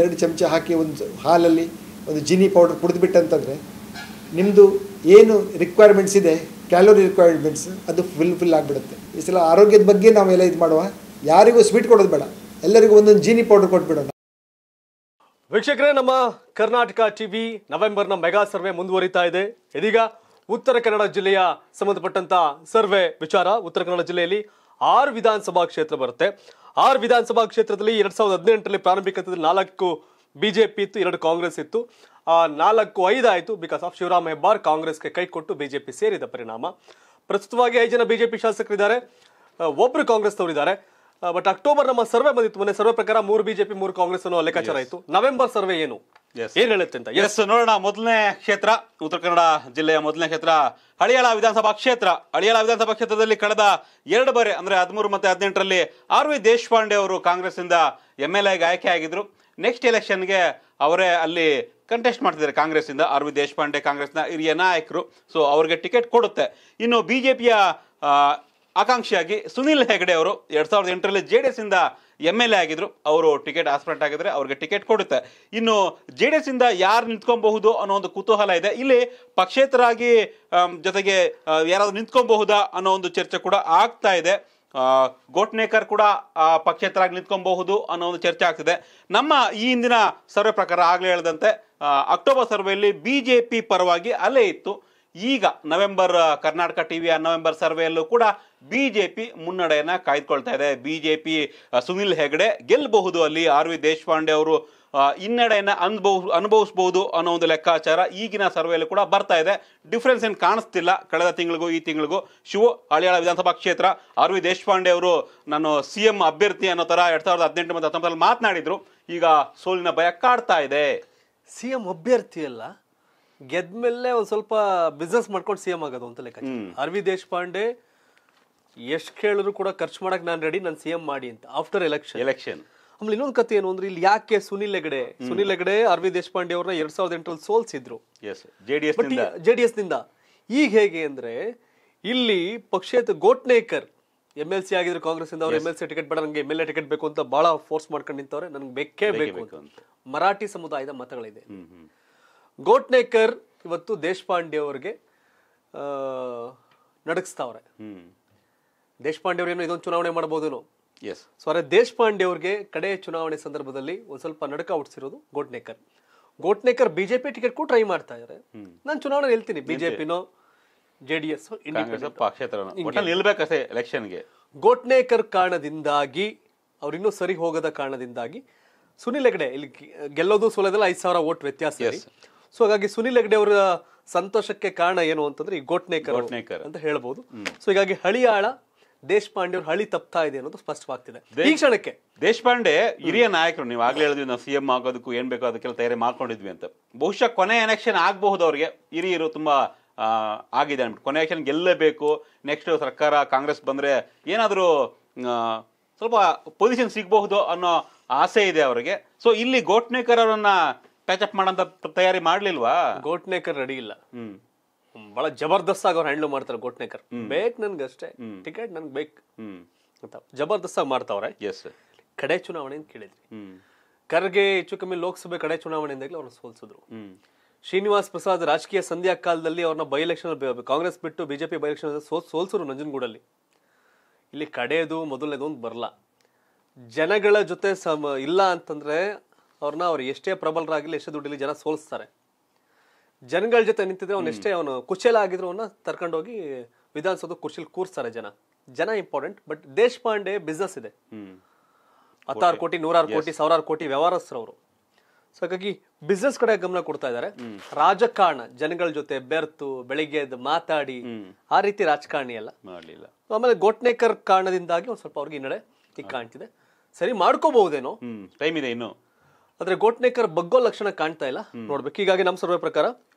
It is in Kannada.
ಎರಡು ಚಮಚ ಹಾಕಿ ಒಂದು ಹಾಲಲ್ಲಿ ಒಂದು ಜಿನಿ ಪೌಡರ್ ಕುಡಿದ್ಬಿಟ್ಟಂತಂದರೆ ನಿಮ್ಮದು ಏನು ರಿಕ್ವೈರ್ಮೆಂಟ್ಸ್ ಇದೆ ಕ್ಯಾಲೋರಿ ರಿಕ್ವೈರ್ಮೆಂಟ್ಸ್ ಅದು ಫುಲ್ ಫಿಲ್ ಆಗಿಬಿಡುತ್ತೆ ಈ ಸಲ ಆರೋಗ್ಯದ ಬಗ್ಗೆ ನಾವೆಲ್ಲ ಇದು ಮಾಡುವ ಯಾರಿಗೂ ಸ್ವೀಟ್ ಕೊಡೋದು ಬೇಡ ಎಲ್ಲರಿಗೂ ಒಂದೊಂದು ಜೀನಿ ಪೌಡರ್ ಕೊಟ್ಬಿಡೋಣ ವೀಕ್ಷಕರೇ ನಮ್ಮ ಕರ್ನಾಟಕ ಟಿವಿ ನವೆಂಬರ್ನ ಮೆಗಾ ಸರ್ವೆ ಮುಂದುವರಿತಾ ಇದೆ ಇದೀಗ ಉತ್ತರ ಕನ್ನಡ ಜಿಲ್ಲೆಯ ಸಂಬಂಧಪಟ್ಟಂತ ಸರ್ವೆ ವಿಚಾರ ಉತ್ತರ ಕನ್ನಡ ಜಿಲ್ಲೆಯಲ್ಲಿ ಆರು ವಿಧಾನಸಭಾ ಕ್ಷೇತ್ರ ಬರುತ್ತೆ ಆರ್ ವಿಧಾನಸಭಾ ಕ್ಷೇತ್ರದಲ್ಲಿ ಎರಡ್ ಸಾವಿರದ ಹದಿನೆಂಟರಲ್ಲಿ ಪ್ರಾರಂಭಿಕ ನಾಲ್ಕು ಬಿಜೆಪಿ ಇತ್ತು ಎರಡು ಕಾಂಗ್ರೆಸ್ ಇತ್ತು ಆ ನಾಲ್ಕು ಐದು ಆಯಿತು ಬಿಕಾಸ್ ಆಫ್ ಶಿವರಾಮ್ ಹೆಬ್ಬಾರ್ ಕಾಂಗ್ರೆಸ್ಗೆ ಕೈ ಕೊಟ್ಟು ಬಿಜೆಪಿ ಸೇರಿದ ಪರಿಣಾಮ ಪ್ರಸ್ತುತವಾಗಿ ಐದು ಜನ ಬಿಜೆಪಿ ಶಾಸಕರಿದ್ದಾರೆ ಒಬ್ಬರು ಕಾಂಗ್ರೆಸ್ನವರಿದ್ದಾರೆ ಬಟ್ ಅಕ್ಟೋಬರ್ ನಮ್ಮ ಸರ್ವೆ ಬಂದಿತ್ತು ಮೊನ್ನೆ ಸರ್ವೆ ಪ್ರಕಾರ ಮೂರು ಬಿಜೆಪಿ ಮೂರು ಕಾಂಗ್ರೆಸ್ ಅನ್ನೋ ಲೆಕ್ಕಾಚಾರ ಆಯಿತು ನವೆಂಬರ್ ಸರ್ವೆ ಏನು ಏನ್ ಹೇಳುತ್ತೆ ಅಂತ ಎಸ್ ನೋಡೋಣ ಮೊದಲನೇ ಕ್ಷೇತ್ರ ಉತ್ತರ ಕನ್ನಡ ಜಿಲ್ಲೆಯ ಮೊದಲನೇ ಕ್ಷೇತ್ರ ಹಳಿಯಾಳ ವಿಧಾನಸಭಾ ಕ್ಷೇತ್ರ ಹಳಿಯಾಳ ವಿಧಾನಸಭಾ ಕ್ಷೇತ್ರದಲ್ಲಿ ಕಳೆದ ಎರಡು ಬಾರಿ ಅಂದ್ರೆ ಹದಿಮೂರು ಮತ್ತೆ ಹದಿನೆಂಟರಲ್ಲಿ ಆರ್ ವಿ ದೇಶಪಾಂಡೆ ಅವರು ಕಾಂಗ್ರೆಸ್ ಇಂದ ಎಂ ಎಲ್ ಎಗೆ ಆಯ್ಕೆ ಆಗಿದ್ರು ನೆಕ್ಸ್ಟ್ ಎಲೆಕ್ಷನ್ಗೆ ಅವರೇ ಅಲ್ಲಿ ಕಂಟೆಸ್ಟ್ ಮಾಡ್ತಿದ್ದಾರೆ ಕಾಂಗ್ರೆಸ್ಸಿಂದ ಆರ್ ವಿ ದೇಶಪಾಂಡೆ ಕಾಂಗ್ರೆಸ್ನ ಹಿರಿಯ ನಾಯಕರು ಸೊ ಅವ್ರಿಗೆ ಟಿಕೆಟ್ ಕೊಡುತ್ತೆ ಇನ್ನು ಬಿಜೆಪಿಯ ಆಕಾಂಕ್ಷಿಯಾಗಿ ಸುನಿಲ್ ಹೆಗಡೆ ಅವರು ಎರಡ್ ಸಾವಿರದ ಎಂಟರಲ್ಲಿ ಜೆ ಡಿ ಎಸ್ ಇಂದ ಎಮ್ ಎಲ್ ಎ ಆಗಿದ್ರು ಅವರು ಟಿಕೆಟ್ ಆಸ್ಪರೆಂಟ್ ಆಗಿದ್ರೆ ಅವ್ರಿಗೆ ಟಿಕೆಟ್ ಕೊಡುತ್ತೆ ಇನ್ನು ಜೆ ಡಿ ಎಸ್ ಇಂದ ಯಾರು ನಿಂತ್ಕೊಬಹುದು ಅನ್ನೋ ಒಂದು ಕುತೂಹಲ ಇದೆ ಇಲ್ಲಿ ಪಕ್ಷೇತರಾಗಿ ಜೊತೆಗೆ ಯಾರಾದರೂ ನಿಂತ್ಕೊಬಹುದಾ ಅನ್ನೋ ಒಂದು ಚರ್ಚೆ ಕೂಡ ಆಗ್ತಾ ಇದೆ ಗೋಟ್ನೇಕರ್ ಕೂಡ ಪಕ್ಷೇತರಾಗಿ ನಿಂತ್ಕೊಬಹುದು ಅನ್ನೋ ಒಂದು ಚರ್ಚೆ ಆಗ್ತಿದೆ ನಮ್ಮ ಈ ಹಿಂದಿನ ಸರ್ವೆ ಪ್ರಕಾರ ಆಗಲೇ ಹೇಳಿದಂತೆ ಅಕ್ಟೋಬರ್ ಸರ್ವೆಯಲ್ಲಿ ಬಿ ಜೆ ಪಿ ಪರವಾಗಿ ಅಲೆ ಇತ್ತು ಈಗ ನವೆಂಬರ್ ಕರ್ನಾಟಕ ಟಿವಿಯ ನವೆಂಬರ್ ಸರ್ವೆಯಲ್ಲೂ ಕೂಡ ಬಿ ಜೆ ಪಿ ಮುನ್ನಡೆಯನ್ನು ಕಾಯ್ದುಕೊಳ್ತಾ ಇದೆ B J P Sunil Hegde ಗೆಲ್ಲಬಹುದು ಅಲ್ಲಿ ಆರ್ ವಿ ದೇಶಪಾಂಡೆ ಅವರು ಹಿನ್ನಡೆಯನ್ನು ಅನುಭವ ಅನುಭವಿಸ್ಬೋದು ಅನ್ನೋ ಒಂದು ಲೆಕ್ಕಾಚಾರ ಈಗಿನ ಸರ್ವೆಯಲ್ಲಿ ಕೂಡ ಬರ್ತಾ ಇದೆ ಡಿಫ್ರೆನ್ಸ್ ಏನು ಕಾಣಿಸ್ತಿಲ್ಲ ಕಳೆದ ತಿಂಗಳಿಗೂ ಈ ತಿಂಗಳಿಗೂ ಶಿವ ಹಳಿಯಾಳ ವಿಧಾನಸಭಾ ಕ್ಷೇತ್ರ ಆರ್ ವಿ ದೇಶಪಾಂಡೆ ಅವರು ನಾನು ಸಿ ಎಂ ಅಭ್ಯರ್ಥಿ ಅನ್ನೋ ಥರ ಎರಡ್ ಸಾವಿರದ ಹದಿನೆಂಟು ಮತ್ತು ಹತ್ತೊಂಬತ್ತರಲ್ಲಿ ಮಾತನಾಡಿದರು ಈಗ ಸೋಲಿನ ಭಯ ಕಾಡ್ತಾ ಇದೆ ಸಿ ಎಂ ಅಭ್ಯರ್ಥಿ ಅಲ್ಲ ಗೆದ್ಮೇಲೆ ಒಂದು ಸ್ವಲ್ಪ ಬಿಸ್ನೆಸ್ ಮಾಡ್ಕೊಂಡು ಸಿ ಎಂ ಆಗೋದು ಅಂತ ಲೆಕ್ಕ ಆರ್ ವಿ ದೇಶಪಾಂಡೆ ಎಷ್ಟು ಕೇಳಿದ್ರು ಕೂಡ ಖರ್ಚು ಮಾಡಕ್ ನಾನು ರೆಡಿ ನಾನು ಎಂ ಮಾಡಿ ಅಂತ ಆಫ್ಟರ್ ಎಲೆಕ್ಷನ್ ಎಲೆಕ್ಷನ್ ಆಮೇಲೆ ಇನ್ನೊಂದು ಕತೆ ಏನು ಅಂದ್ರೆ ಇಲ್ಲಿ ಯಾಕೆ ಸುನಿಲ್ ಹೆಗಡೆ ಸುನಿಲ್ ಹೆಗಡೆ ಅರವಿಂದ್ ದೇಶಪಾಂಡೆ ಅವ್ರನ್ನ ಎರಡ್ ಸಾವಿರದ ಎಂಟರಲ್ಲಿ ಸೋಲ್ಸಿದ್ರು ಜೆಡಿಎಸ್ ನಿಂದ ಈಗ ಹೇಗೆ ಅಂದ್ರೆ ಇಲ್ಲಿ ಪಕ್ಷೇತ ಗೋಟ್ನೇಕರ್ ಎಮ್ ಎಲ್ ಸಿ ಆಗಿದ್ರು ಕಾಂಗ್ರೆಸ್ ಇಂದ ಅವ್ರು ಎಮ್ ಎಲ್ ಸಿ ಟಿಕೆಟ್ ಬೇಡ ನಂಗೆ ಎಮ್ ಎಲ್ ಎ ಟಿಕೆಟ್ ಬೇಕು ಅಂತ ಬಹಳ ಫೋರ್ಸ್ ಮಾಡ್ಕೊಂಡು ನಿಂತವ್ರೆ ನನಗೆ ಬೇಕೇ ಬೇಕು ಅಂತ ಮರಾಠಿ ಸಮುದಾಯದ ಮತಗಳಿದೆ ಗೋಟ್ನೇಕರ್ ಇವತ್ತು ದೇಶಪಾಂಡೆ ಅವ್ರಿಗೆ ನಡಗಿಸ್ತಾವ್ರೆ ದೇಶಪಾಂಡೆ ಅವರೇನು ಇದೊಂದು ಚುನಾವಣೆ ಮಾಡಬಹುದು ಎಸ್ ಸೊ ದೇಶಪಾಂಡೆ ಅವರಿಗೆ ಕಡೆಯ ಚುನಾವಣೆ ಸಂದರ್ಭದಲ್ಲಿ ಒಂದು ಸ್ವಲ್ಪ ನಡಕ ಹುಟ್ಟಿಸಿರೋದು ಗೋಟ್ನೇಕರ್ ಗೋಟ್ನೇಕರ್ ಬಿಜೆಪಿ ಟಿಕೆಟ್ ಕೂಡ ಟ್ರೈ ಮಾಡ್ತಾ ಇದಾರೆ ನಾನು ಚುನಾವಣೆ ನಿಲ್ತೀನಿ ಬಿಜೆಪಿನೋ ಜೆ ಡಿ ಎಸ್ ಎಲೆಕ್ಷನ್ಗೆ ಗೋಟ್ನೇಕರ್ ಕಾರಣದಿಂದಾಗಿ ಅವ್ರಿನ್ನೂ ಸರಿ ಹೋಗದ ಕಾರಣದಿಂದಾಗಿ ಸುನಿಲ್ ಹೆಗ್ಡೆ ಇಲ್ಲಿ ಗೆಲ್ಲೋದು ಸೋಲೋದಲ್ಲ ಐದು ಸಾವಿರ ಓಟ್ ವ್ಯತ್ಯಾಸ ಸೊ ಹಾಗಾಗಿ ಸುನಿಲ್ ಹೆಗಡೆ ಅವರ ಸಂತೋಷಕ್ಕೆ ಕಾರಣ ಏನು ಅಂತಂದ್ರೆ ಈ ಗೋಟ್ನೇಕರ್ ಅಂತ ಹೇಳ್ಬೋದು ಸೊ ಹೀಗಾಗಿ ಹಳಿಯಾಳ ದೇಶಪಾಂಡೆ ಅವ್ರ ಹಳಿ ತಪ್ತಾ ಇದೆ ಅನ್ನೋದು ಸ್ಪಷ್ಟವಾಗ್ತಿದೆ ಈ ಕ್ಷಣಕ್ಕೆ ದೇಶಪಾಂಡೆ ಹಿರಿಯ ನಾಯಕರು ನೀವು ಆಗ್ಲೇ ಹೇಳಿದ್ವಿ ನಾವು ಸಿಎಂ ಆಗೋದಕ್ಕೂ ಏನ್ ಬೇಕೋ ಅದಕ್ಕೆಲ್ಲ ತಯಾರಿ ಮಾಡ್ಕೊಂಡಿದ್ವಿ ಅಂತ ಬಹುಶಃ ಕೊನೆ ಎಲೆಕ್ಷನ್ ಆಗಬಹುದು ಅವ್ರಿಗೆ ಹಿರಿಯರು ತುಂಬಾ ಆಗಿದೆ ಅನ್ಬಿಟ್ಟು ಕೊನೆ ಎಲೆಕ್ಷನ್ ಗೆಲ್ಲಬೇಕು ನೆಕ್ಸ್ಟ್ ಸರ್ಕಾರ ಕಾಂಗ್ರೆಸ್ ಬಂದ್ರೆ ಏನಾದರೂ ಸ್ವಲ್ಪ ಪೊಸಿಷನ್ ಸಿಗಬಹುದು ಅನ್ನೋ ಆಸೆ ಇದೆ ಅವರಿಗೆ ಸೊ ಇಲ್ಲಿ ಗೋಟ್ನೇಕರ್ ಅವರನ್ನ ಪ್ಯಾಚಪ್ ಅಪ್ ಮಾಡೋಂಥ ತಯಾರಿ ಮಾಡ್ಲಿಲ್ವಾ ಗೋಟ್ನೇಕರ್ ರೆಡಿ ಇಲ್ಲ ಹ್ಮ್ ಬಹಳ ಜಬರ್ದಸ್ತ್ ಆಗಿ ಅವ್ರು ಹ್ಯಾಂಡಲ್ ಮಾಡ್ತಾರೆ ಗೋಟ್ನೇಕರ್ ಬೇಕು ನನ್ಗೆ ಅಷ್ಟೇ ಟಿಕೆಟ್ ನನ್ಗೆ ಬೇಕು ಅಂತ ಜಬರ್ದಸ್ತ್ ಆಗಿ ಮಾಡ್ತಾವ್ರೆ ಕಡೆ ಚುನಾವಣೆ ಅಂತ ಕೇಳಿದ್ರಿ ಖರ್ಗೆ ಹೆಚ್ಚು ಕಮ್ಮಿ ಲೋಕಸಭೆ ಕಡೆ ಅಂದಾಗಲಿ ಅವ್ರನ್ನ ಸೋಲ್ಸಿದ್ರು ಶ್ರೀನಿವಾಸ್ ಪ್ರಸಾದ್ ರಾಜಕೀಯ ಸಂಧ್ಯಾ ಕಾಲದಲ್ಲಿ ಅವ್ರನ್ನ ಬೈ ಎಲೆಕ್ಷನ್ ಕಾಂಗ್ರೆಸ್ ಬಿಟ್ಟು ಬಿಜೆಪಿ ಬೈ ಎಲೆಕ್ಷನ್ ಸೋಲ್ಸರು ನಂಜನಗೂಡಲ್ಲಿ ಇಲ್ಲಿ ಕಡೆಯದು ಮೊದಲನೇದು ಒಂದು ಬರಲ್ಲ ಜನಗಳ ಜೊತೆ ಸಮ ಇಲ್ಲ ಅಂತಂದ್ರೆ ಅವ್ರನ್ನ ಅವ್ರು ಎಷ್ಟೇ ಪ್ರಬಲರಾಗಲಿ ಎಷ್ಟೇ ದುಡ್ಡಿಲಿ ಜನ ಸೋಲಿಸ್ತಾರೆ ಜನಗಳ ಜೊತೆ ನಿಂತಿದ್ರೆ ಅವ್ನು ಎಷ್ಟೇ ಅವನು ಕುಶಲ ಆಗಿದ್ರು ಅವನ್ನ ತರ್ಕೊಂಡೋಗಿ ವಿಧಾನಸೌಧ ಕುರ್ಚಿಲ್ ಕೂರ್ಸ್ತಾರೆ ಜನ ಜನ ಇಂಪಾರ್ಟೆಂಟ್ ಬಟ್ ದೇಶಪಾಂಡೆ ಬಿಸ್ನೆಸ್ ಇದೆ ಹತ್ತಾರು ಕೋಟಿ ನೂರಾರು ಕೋಟಿ ಸಾವಿರಾರು ಕೋಟಿ ವ್ಯವಹಾರಸ್ಥರವರು ಸೊ ಹಾಗಾಗಿ ಬಿಸ್ನೆಸ್ ಕಡೆ ಗಮನ ಕೊಡ್ತಾ ಇದ್ದಾರೆ ರಾಜಕಾರಣ ಜನಗಳ ಜೊತೆ ಬೆರ್ತು ಬೆಳಿಗ್ಗೆ ಮಾತಾಡಿ ಆ ರೀತಿ ರಾಜಕಾರಣಿ ಅಲ್ಲ ಆಮೇಲೆ ಗೋಟ್ನೇಕರ್ ಕಾರಣದಿಂದಾಗಿ ಒಂದ್ ಸ್ವಲ್ಪ ಅವ್ರಿಗೆ ಹಿನ್ನಡೆ ಈಗ ಕಾಣ್ತಿದೆ ಸರಿ ಮಾಡ್ಕೋಬಹುದೇನೋ ಟೈಮ್ ಇದೆ ಇನ್ನು ಆದ್ರೆ ಗೋಟ್ನೇಕರ್ ಬಗ್ಗೋ ಲಕ್ಷಣ ಕಾಣ್ತಾ ಇಲ್ಲ ನೋಡ್ಬೇಕು ಹೀಗಾಗಿ ನಮ್ಮ ಸರ್ವೆ ಪ್ರಕಾರ